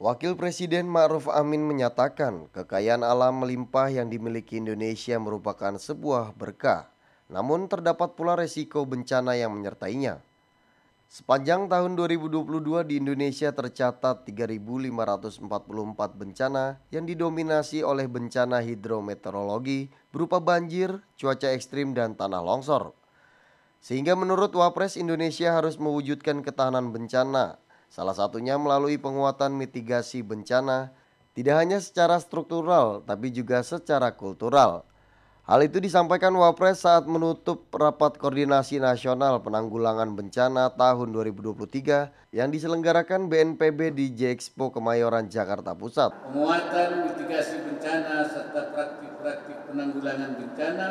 Wakil Presiden Ma'ruf Amin menyatakan kekayaan alam melimpah yang dimiliki Indonesia merupakan sebuah berkah, namun terdapat pula resiko bencana yang menyertainya. Sepanjang tahun 2022 di Indonesia tercatat 3.544 bencana yang didominasi oleh bencana hidrometeorologi berupa banjir, cuaca ekstrim, dan tanah longsor. Sehingga menurut Wapres Indonesia harus mewujudkan ketahanan bencana Salah satunya melalui penguatan mitigasi bencana, tidak hanya secara struktural tapi juga secara kultural. Hal itu disampaikan Wapres saat menutup rapat koordinasi nasional penanggulangan bencana tahun 2023 yang diselenggarakan BNPB di Jexpo Kemayoran Jakarta Pusat. Penguatan mitigasi bencana serta praktik-praktik penanggulangan bencana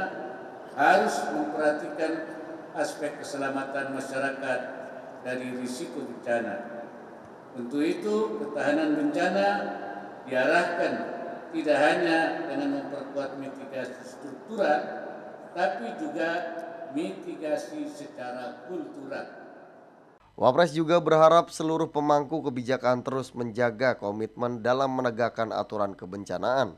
harus memperhatikan aspek keselamatan masyarakat dari risiko bencana. Untuk itu ketahanan bencana diarahkan tidak hanya dengan memperkuat mitigasi struktural, tapi juga mitigasi secara kultural. Wapres juga berharap seluruh pemangku kebijakan terus menjaga komitmen dalam menegakkan aturan kebencanaan.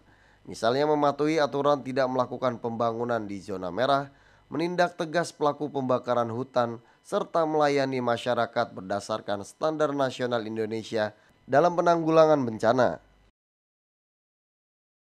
Misalnya mematuhi aturan tidak melakukan pembangunan di zona merah menindak tegas pelaku pembakaran hutan, serta melayani masyarakat berdasarkan standar nasional Indonesia dalam penanggulangan bencana.